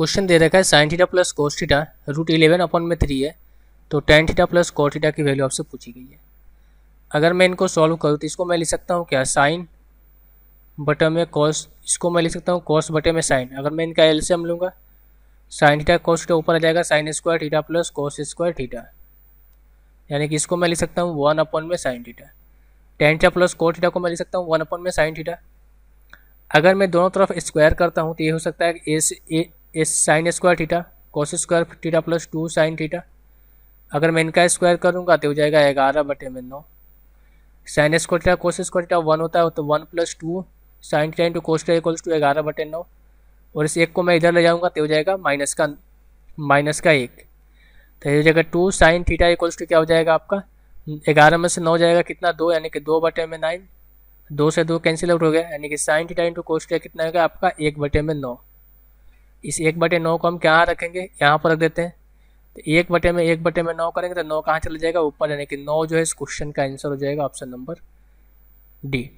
question दे रखा है sine theta plus cos theta root eleven upon में थ्री है तो tan theta plus cos theta की वैल्यू आपसे पूछी गई है अगर मैं इनको सॉल्व करूँ तो इसको मैं लिख सकता हूँ क्या साइन बटे में कॉस इसको मैं लिख सकता हूँ कॉस बटे में साइन अगर मैं इनका एल से हम लूँगा साइन थीटा कॉस थीटा ऊपर आ जाएगा sine square theta plus cos square theta यानी कि इसको मैं लिख सकता हूँ वन अपॉन में sine theta tan theta plus cot theta को मैं लिख सकता हूँ वन अपॉन में साइन थीटा अगर मैं दोनों तरफ स्क्वायर करता हूँ तो ये हो सकता है ए ए इस sine square theta cos square theta plus two sine theta अगर मैं इनका स्क्वायर करूँगा तो हो जाएगा ग्यारह बटे में नौ sine square theta cos square theta one होता है तो one plus two sine theta into cos theta equals to ग्यारह बटे नौ और इस एक को मैं इधर ले जाऊँगा तो हो जाएगा माइनस का माइनस का एक तो हो जाएगा two sine theta equals to क्या हो जाएगा आपका ग्यारह में से नौ जाएगा कितना दो यानी कि दो बटे में नाइन दो से दो कैंसिल आउट हो गया यानी कि sine theta into cos theta कितना होगा आपका एक बटे में नौ इस एक बटे नौ को हम क्या रखेंगे यहाँ पर रख देते हैं तो एक बटे में एक बटे में नौ करेंगे तो नौ कहाँ चला जाएगा ऊपर यानी कि नौ जो है इस क्वेश्चन का आंसर हो जाएगा ऑप्शन नंबर डी